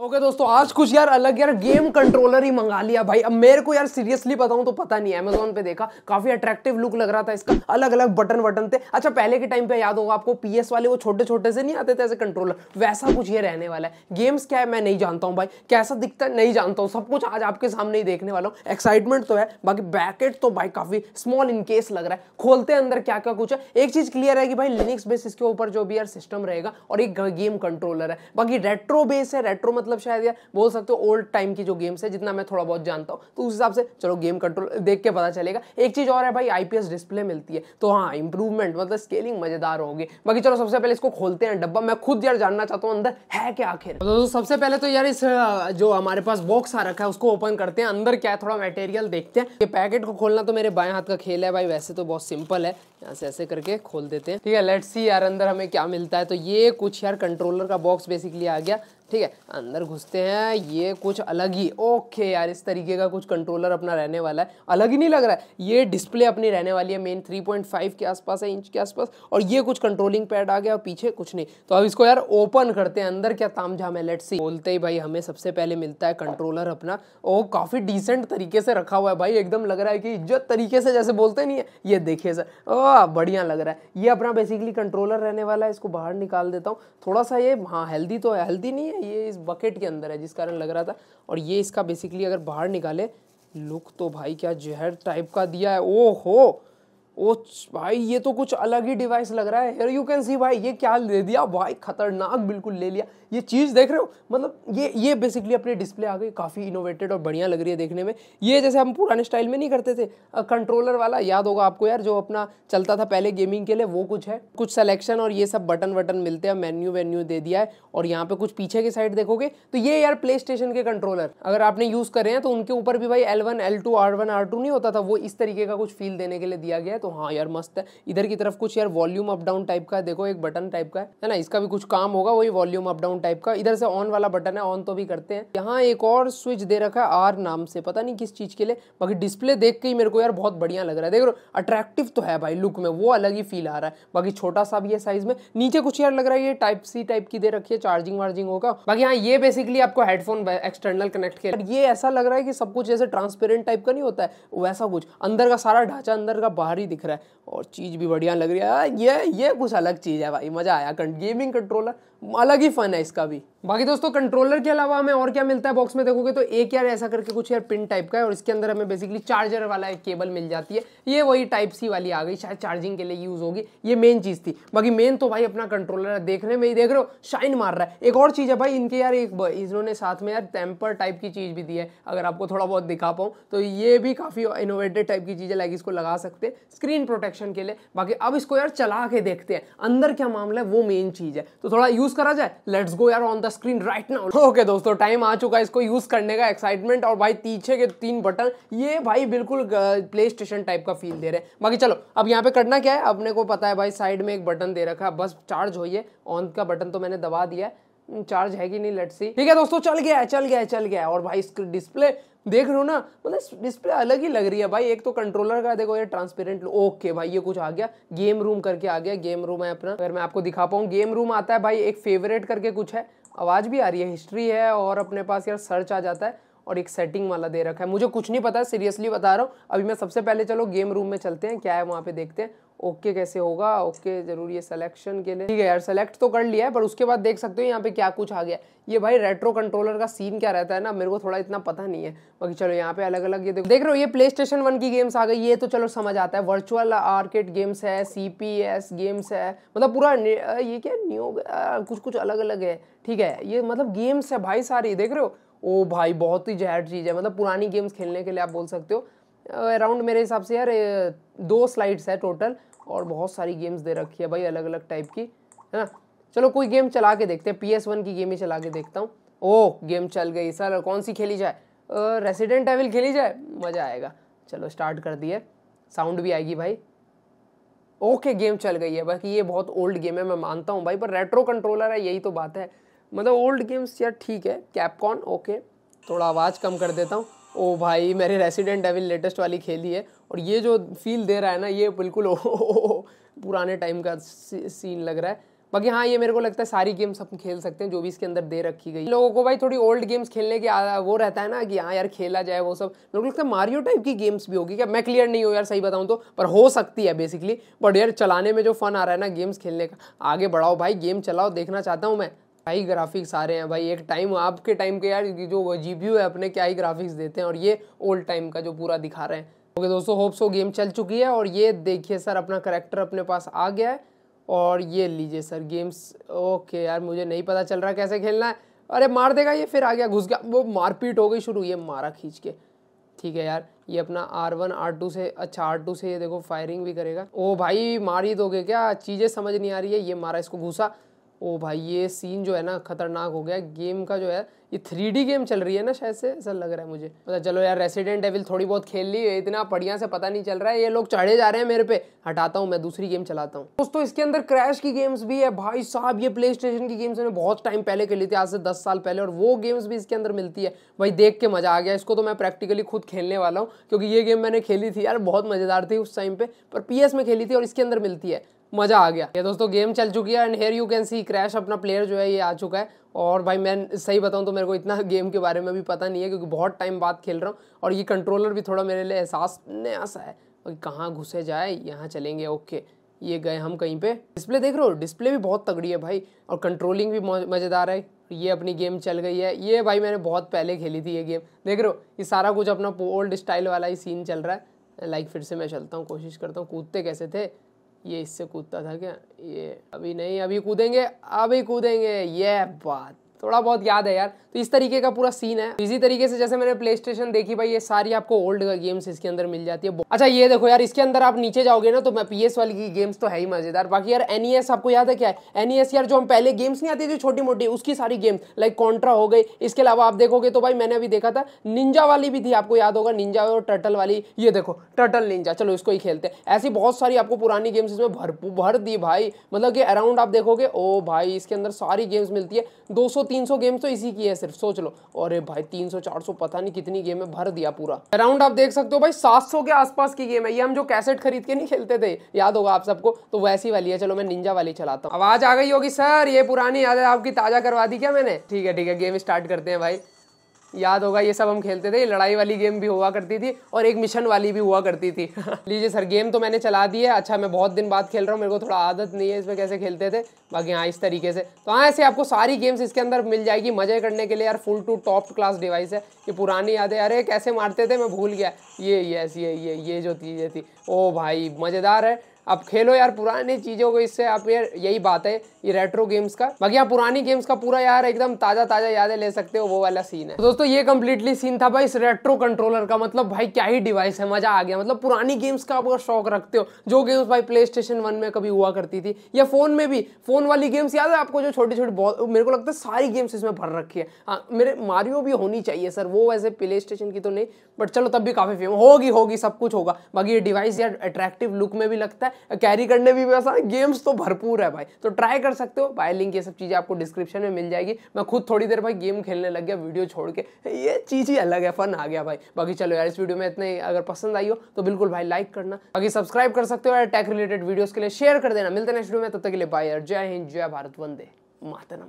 okay okay, दोस्तों आज कुछ यार अलग यार गेम कंट्रोलर ही मंगा लिया भाई अब मेरे को यार सीरियसली बताऊं तो पता नहीं अमेजोन पे देखा काफी अट्रैक्टिव लुक लग रहा था इसका अलग अलग बटन वटन थे अच्छा पहले के टाइम पे याद होगा आपको पीएस वाले वो छोटे छोटे से नहीं आते थे ऐसे कंट्रोलर वैसा कुछ ये रहने वाला है गेम्स क्या है मैं नहीं जानता हूँ भाई कैसा दिखता है नहीं जानता हूँ सब कुछ आज आपके सामने ही देखने वाला हूँ एक्साइटमेंट तो है बाकी बैकेट तो भाई काफी स्मॉल इनकेस लग रहा है खोलते हैं अंदर क्या क्या कुछ है एक चीज क्लियर है कि भाई लिनिक्स बेस इसके ऊपर जो भी यार सिस्टम रहेगा और एक गेम कंट्रोलर है बाकी रेट्रो बेस है रेट्रो मतलब शायद या बोल सकते हो ओल्ड टाइम की जो गेम्स है जितना मैं थोड़ा बहुत जानता हूँ तो उस हिसाब से चलो गेम कंट्रोल देख के पता चलेगा एक चीज़ और है भाई आई डिस्प्ले मिलती है तो हाँ इंप्रूवमेंट मतलब स्केलिंग मजेदार होगी बाकी चलो सबसे पहले इसको खोलते हैं डब्बा मैं खुद यार जानना चाहता हूँ अंदर है क्या आखिर तो दोस्तों सबसे पहले तो यार इस जो हमारे पास बॉक्स आ रखा है उसको ओपन करते हैं अंदर क्या है थोड़ा मटेरियल देखते हैं ये पैकेट को खोलना तो मेरे बाएं हाथ का खेल है भाई वैसे तो बहुत सिंपल है यहाँ से ऐसे करके खोल देते हैं ठीक है लेट्स सी यार अंदर हमें क्या मिलता है तो ये कुछ यार कंट्रोलर का बॉक्स बेसिकली आ गया ठीक है अंदर घुसते हैं ये कुछ अलग ही ओके यार इस तरीके का कुछ कंट्रोलर अपना रहने वाला है अलग ही नहीं लग रहा है ये डिस्प्ले अपनी रहने वाली है मेन 3.5 के आसपास है इंच के आसपास और ये कुछ कंट्रोलिंग पैड आ गया और पीछे कुछ नहीं तो अब इसको यार ओपन करते हैं अंदर क्या ताम है लेट सी बोलते ही भाई हमें सबसे पहले मिलता है कंट्रोलर अपना ओ काफ़ी डिसेंट तरीके से रखा हुआ है भाई एकदम लग रहा है कि इज्जत तरीके से जैसे बोलते नहीं है ये देखिए सर ओ बढ़िया लग रहा है ये अपना बेसिकली कंट्रोलर रहने वाला है इसको बाहर निकाल देता हूँ थोड़ा सा ये हाँ हेल्दी तो है हेल्दी नहीं है है ये इस बकेट के अंदर है जिस कारण लग रहा था और ये इसका बेसिकली अगर बाहर निकाले लुक तो भाई क्या जहर टाइप का दिया है ओ हो ओ भाई ये तो कुछ अलग ही डिवाइस लग रहा है हेयर यू कैन सी भाई ये क्या ले दिया भाई खतरनाक बिल्कुल ले लिया ये चीज़ देख रहे हो मतलब ये ये बेसिकली अपने डिस्प्ले आ गई काफ़ी इनोवेटेड और बढ़िया लग रही है देखने में ये जैसे हम पुराने स्टाइल में नहीं करते थे कंट्रोलर वाला याद होगा आपको यार जो अपना चलता था पहले गेमिंग के लिए वो कुछ है कुछ सलेक्शन और ये सब बटन वटन मिलते हैं मेन्यू वेन्यू दे दिया है और यहाँ पे कुछ पीछे की साइड देखोगे तो ये यार प्ले स्टेशन के कंट्रोलर अगर आपने यूज़ करे हैं तो उनके ऊपर भी भाई L one L two R one R two नहीं होता था वो इस तरीके का कुछ फील देने के लिए दिया गया है तो तो हाँ यार मस्त है इधर की तरफ कुछ यार वॉल्यूम अप डाउन टाइप का है देखो एक बटन टाइप का है ना इसका भी कुछ काम होगा वही वॉल्यूम अप डाउन टाइप का इधर से ऑन वाला बटन है ऑन तो भी करते हैं यहाँ एक और स्विच दे रखा है आर नाम से पता नहीं किस चीज़ के लिए बाकी डिस्प्ले देख के ही मेरे को यार बहुत बढ़िया लग रहा है देख अट्रैक्टिव तो है भाई लुक में वो अलग ही फील आ रहा है बाकी छोटा सा भी है साइज में नीचे कुछ यार लग रहा है ये टाइप सी टाइप की दे रखी है चार्जिंग वार्जिंग होगा बाकी यहाँ ये बेसिकली आपको हेडफोन एक्सटर्नल कनेक्ट किया ये ऐसा लग रहा है कि सब कुछ जैसे ट्रांसपेरेंट टाइप का नहीं होता है वैसा कुछ अंदर का सारा ढांचा अंदर का बाहर ही दिख रहा है और चीज़ भी बढ़िया लग रही है ये ये कुछ अलग चीज़ है भाई मज़ा आया गेमिंग कंट्रोलर अलग ही फन है इसका भी बाकी दोस्तों कंट्रोलर के अलावा हमें और क्या मिलता है बॉक्स में देखोगे तो एक यार ऐसा करके कुछ यार पिन टाइप का है और इसके अंदर हमें बेसिकली चार्जर वाला एक केबल मिल जाती है ये वही टाइप सी वाली आ गई शायद चार्जिंग के लिए यूज़ होगी ये मेन चीज़ थी बाकी मेन तो भाई अपना कंट्रोलर है देखने में ही देख रहे हो शाइन मार रहा है एक और चीज़ है भाई इनके यार एक इन्होंने साथ में यार टेम्पर टाइप की चीज़ भी दी है अगर आपको थोड़ा बहुत दिखा पाऊँ तो ये भी काफ़ी इनोवेटिव टाइप की चीज़ है लाइक इसको लगा सकते हैं स्क्रीन प्रोटेक्शन के लिए बाकी अब इसको यार चला के देखते हैं अंदर क्या मामला है वो मेन चीज़ है तो थोड़ा यूज यूज करा जाए लेट्स गो यार on the screen right now okay दोस्तों टाइम आ चुका है इसको यूज करने का एक्साइटमेंट और भाई पीछे के तीन बटन ये भाई बिल्कुल प्ले स्टेशन टाइप का फील दे रहे हैं बाकी चलो अब यहाँ पे करना क्या है अपने को पता है भाई साइड में एक बटन दे रखा है बस चार्ज होइए ऑन का बटन तो मैंने दबा दिया है चार्ज हम्म, है कि नहीं लेट सी ठीक है दोस्तों चल गया चल गया है चल गया और भाई इसका डिस्प्ले देख रहे हो ना मतलब डिस्प्ले अलग ही लग रही है भाई एक तो कंट्रोलर का देखो ये ट्रांसपेरेंट ओके भाई ये कुछ आ गया गेम रूम करके आ गया गेम रूम है अपना अगर मैं आपको दिखा पाऊँ गेम रूम आता है भाई एक फेवरेट करके कुछ है आवाज़ भी आ रही है हिस्ट्री है और अपने पास यार सर्च आ जाता है और एक सेटिंग वाला दे रखा है मुझे कुछ नहीं पता सीरियसली बता रहा हूँ अभी मैं सबसे पहले चलो गेम रूम में चलते हैं क्या है वहाँ पे देखते हैं ओके okay कैसे होगा ओके okay, जरूरी है सिलेक्शन के लिए ठीक है यार सेलेक्ट तो कर लिया है पर उसके बाद देख सकते हो यहाँ पे क्या कुछ आ गया ये भाई रेट्रो कंट्रोलर का सीन क्या रहता है ना मेरे को थोड़ा इतना पता नहीं है बाकी चलो यहाँ पे अलग अलग ये देखो देख रहे हो ये प्ले स्टेशन वन की गेम्स आ गई ये तो चलो समझ आता है वर्चुअल आर्केड गेम्स है सी गेम्स है मतलब पूरा ये क्या न्यू कुछ कुछ अलग अलग है ठीक है ये मतलब गेम्स है भाई सारी देख रहे हो ओ भाई बहुत ही जहर चीज़ है मतलब पुरानी गेम्स खेलने के लिए आप बोल सकते हो अराउंड मेरे हिसाब से यार दो स्लाइड्स है टोटल और बहुत सारी गेम्स दे रखी है भाई अलग अलग टाइप की है ना चलो कोई गेम चला के देखते हैं पी एस वन की गेम ही चला के देखता हूँ ओ गेम चल गई सर कौन सी खेली जाए रेसिडेंट एविल खेली जाए मज़ा आएगा चलो स्टार्ट कर दिए साउंड भी आएगी भाई ओके गेम चल गई है बाकी ये बहुत ओल्ड गेम है मैं मानता हूँ भाई पर रेट्रो कंट्रोलर है यही तो बात है मतलब ओल्ड गेम्स यार ठीक है कैपकॉन ओके थोड़ा आवाज़ कम कर देता हूँ ओ भाई मेरे रेसिडेंट एविल लेटेस्ट वाली खेली है और ये जो फील दे रहा है ना ये बिल्कुल ओ, ओ, पुराने टाइम का सीन लग रहा है बाकी हाँ ये मेरे को लगता है सारी गेम्स हम खेल सकते हैं जो भी इसके अंदर दे रखी गई लोगों को भाई थोड़ी ओल्ड गेम्स खेलने के वो रहता है ना कि हाँ यार खेला जाए वो सब मेरे को लगता है मारियो टाइप की गेम्स भी होगी क्या मैं क्लियर नहीं हूँ यार सही बताऊँ तो पर हो सकती है बेसिकली बट यार चलाने में जो फन आ रहा है ना गेम्स खेलने का आगे बढ़ाओ भाई गेम चलाओ देखना चाहता हूँ मैं हाई ग्राफिक्स आ रहे हैं भाई एक टाइम आपके टाइम के यार जो जी है अपने क्या ही ग्राफिक्स देते हैं और ये ओल्ड टाइम का जो पूरा दिखा रहे हैं तो ओके दोस्तों होप सो गेम चल चुकी है और ये देखिए सर अपना करेक्टर अपने पास आ गया है और ये लीजिए सर गेम्स ओके यार मुझे नहीं पता चल रहा कैसे खेलना है अरे मार देगा ये फिर आ गया घुस गया वो मारपीट हो गई शुरू ये मारा खींच के ठीक है यार ये अपना आर वन आर टू से अच्छा आर टू से ये देखो फायरिंग भी करेगा ओ भाई मार ही दोगे क्या चीज़ें समझ नहीं आ रही है ये मारा इसको घुसा ओ भाई ये सीन जो है ना खतरनाक हो गया गेम का जो है ये थ्री गेम चल रही है ना शायद से ऐसा लग रहा है मुझे पता चलो यार रेसिडेंट एविल थोड़ी बहुत खेल ली है इतना बढ़िया से पता नहीं चल रहा है ये लोग चढ़े जा रहे हैं मेरे पे हटाता हूँ मैं दूसरी गेम चलाता हूँ दोस्तों इसके अंदर क्रैश की गेम्स भी है भाई साहब ये प्ले स्टेशन की गेम्स मैंने बहुत टाइम पहले खेली थी आज से दस साल पहले और वो गेम्स भी इसके अंदर मिलती है भाई देख के मजा आ गया इसको तो मैं प्रैक्टिकली खुद खेलने वाला हूँ क्योंकि ये गेम मैंने खेली थी यार बहुत मज़ेदार थी उस टाइम पे पर पी में खेली थी और इसके अंदर मिलती है मज़ा आ गया ये दोस्तों गेम चल चुकी है and here you can see crash अपना प्लेयर जो है ये आ चुका है और भाई मैं सही बताऊं तो मेरे को इतना गेम के बारे में भी पता नहीं है क्योंकि बहुत टाइम बाद खेल रहा हूँ और ये कंट्रोलर भी थोड़ा मेरे लिए एहसास नया सा है कहाँ घुसे जाए यहाँ चलेंगे ओके ये गए हम कहीं पर डिस्प्ले देख रहे हो डिस्प्ले भी बहुत तगड़ी है भाई और कंट्रोलिंग भी मज़ेदार है ये अपनी गेम चल गई है ये भाई मैंने बहुत पहले खेली थी ये गेम देख रहे हो ये सारा कुछ अपना ओल्ड स्टाइल वाला ही सीन चल रहा है लाइक फिर से मैं चलता हूँ कोशिश करता हूँ कूदते कैसे थे ये इससे कूदता था क्या ये अभी नहीं अभी कूदेंगे अभी कूदेंगे ये बात थोड़ा बहुत याद है यार तो इस तरीके का पूरा सीन है इसी तरीके से जैसे मैंने प्ले स्टेशन देखी भाई ये सारी आपको ओल्ड गेम्स इसके अंदर मिल जाती है अच्छा ये देखो यार इसके अंदर आप नीचे जाओगे ना तो मैं पीएस वाली की गेम्स तो है ही मजेदार बाकी यार एनईएस e आपको याद है क्या है एनईएस e यार जो हम पहले गेम्स नहीं आती थी छोटी मोटी उसकी सारी गेम्स लाइक कॉन्ट्रा हो गई इसके अलावा आप देखोगे तो भाई मैंने अभी देखा था निंजा वाली भी थी आपको याद होगा निंजा और टर्टल वाली ये देखो टर्टल निंजा चलो इसको ही खेलते हैं ऐसी बहुत सारी आपको पुरानी गेम्स इसमें भर भर दी भाई मतलब कि अराउंड आप देखोगे ओ भाई इसके अंदर सारी गेम्स मिलती है दो तीन सौ गेम तो इसी की है सिर्फ सोच लो अरे भाई तीन सौ चार सौ पता नहीं कितनी गेम है भर दिया पूरा अराउंड आप देख सकते हो भाई सात सौ के आसपास की गेम है ये हम जो कैसेट खरीद के नहीं खेलते थे याद होगा आप सबको तो वैसी वाली है चलो मैं निंजा वाली चलाता हूँ आवाज आ गई होगी सर ये पुरानी याद है आपकी ताजा करवा दी क्या मैंने ठीक है ठीक है गेम स्टार्ट करते हैं भाई याद होगा ये सब हम खेलते थे लड़ाई वाली गेम भी हुआ करती थी और एक मिशन वाली भी हुआ करती थी लीजिए सर गेम तो मैंने चला दी है अच्छा मैं बहुत दिन बाद खेल रहा हूँ मेरे को थोड़ा आदत नहीं है इसमें कैसे खेलते थे बाकी हाँ इस तरीके से तो हाँ ऐसे आपको सारी गेम्स इसके अंदर मिल जाएगी मजे करने के लिए यार full to top class device है ये पुरानी यादें अरे कैसे मारते थे मैं भूल गया ये यस ये ये ये जो चीज़ें थी ओ भाई मज़ेदार है अब खेलो यार पुरानी चीज़ों को इससे आप यार यही बात है ये रेट्रो गेम्स का बाकी यहाँ पुरानी गेम्स का पूरा यार एकदम ताज़ा ताज़ा यादें ले सकते हो वो वाला सीन है तो दोस्तों ये कम्प्लीटली सीन था भाई इस रेट्रो कंट्रोलर का मतलब भाई क्या ही डिवाइस है मज़ा आ गया मतलब पुरानी गेम्स का आप अगर शौक रखते हो जो गेम्स भाई प्ले स्टेशन वन में कभी हुआ करती थी या फ़ोन में भी फ़ोन वाली गेम्स याद है आपको जो छोटी छोटी बहुत मेरे को लगता है सारी गेम्स इसमें भर रखी है हाँ, मेरे मारियो भी होनी चाहिए सर वो वैसे प्ले स्टेशन की तो नहीं बट चलो तब भी काफ़ी फेमस होगी होगी सब कुछ होगा बाकी ये डिवाइस यार अट्रैक्टिव लुक में भी लगता है कैरी करने भी आसान है गेम्स तो भरपूर है भाई तो ट्राई कर सकते हो बाय लिंक ये सब चीज़ें आपको डिस्क्रिप्शन में मिल जाएगी मैं खुद थोड़ी देर भाई गेम खेलने लग गया वीडियो छोड़ के ये चीज़ ही अलग है फन आ गया भाई बाकी चलो यार इस वीडियो में इतने अगर पसंद आई हो तो बिल्कुल भाई लाइक करना बाकी सब्सक्राइब कर सकते हो यार टेक रिलेटेड वीडियोज़ के लिए शेयर कर देना मिलते हैं नेक्स्ट वीडियो में तब तक के लिए बाय यार जय हिंद जय भारत वंदे मातरम